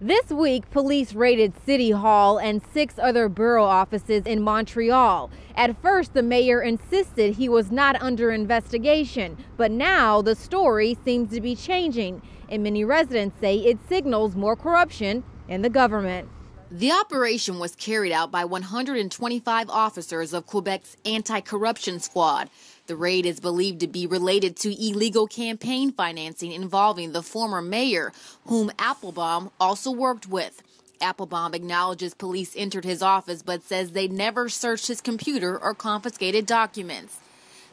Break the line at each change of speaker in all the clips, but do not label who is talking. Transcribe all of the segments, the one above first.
This week, police raided City Hall and six other borough offices in Montreal. At first, the mayor insisted he was not under investigation, but now the story seems to be changing, and many residents say it signals more corruption in the government. The operation was carried out by 125 officers of Quebec's anti corruption squad. The raid is believed to be related to illegal campaign financing involving the former mayor, whom Applebaum also worked with. Applebaum acknowledges police entered his office but says they never searched his computer or confiscated documents.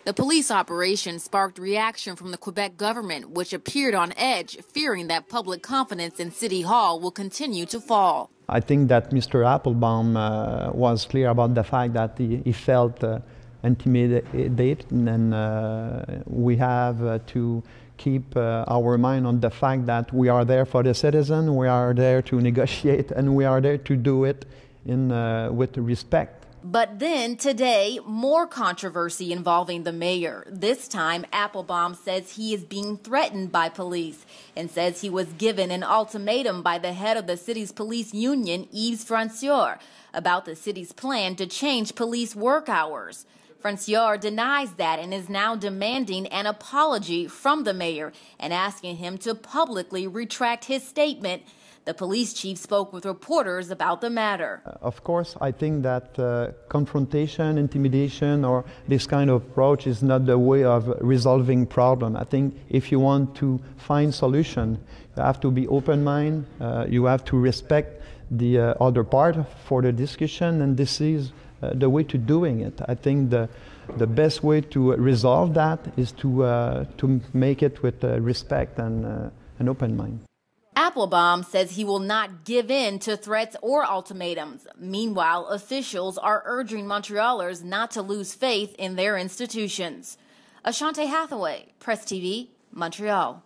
The police operation sparked reaction from the Quebec government, which appeared on edge, fearing that public confidence in City Hall will continue to fall.
I think that Mr. Applebaum uh, was clear about the fact that he, he felt uh, intimidated, and uh, we have uh, to keep uh, our mind on the fact that we are there for the citizen, we are there to negotiate, and we are there to do it in, uh, with respect.
But then today, more controversy involving the mayor. This time, Applebaum says he is being threatened by police and says he was given an ultimatum by the head of the city's police union, Yves Francieur, about the city's plan to change police work hours. Franciar denies that and is now demanding an apology from the mayor and asking him to publicly retract his statement. The police chief spoke with reporters about the matter.
Uh, of course, I think that uh, confrontation, intimidation, or this kind of approach is not the way of resolving problem. I think if you want to find solution, you have to be open mind. Uh, you have to respect the uh, other part for the discussion, and this is uh, the way to doing it. I think the, the best way to resolve that is to, uh, to make it with uh, respect and an open mind.
Applebaum says he will not give in to threats or ultimatums. Meanwhile, officials are urging Montrealers not to lose faith in their institutions. Ashante Hathaway, Press TV, Montreal.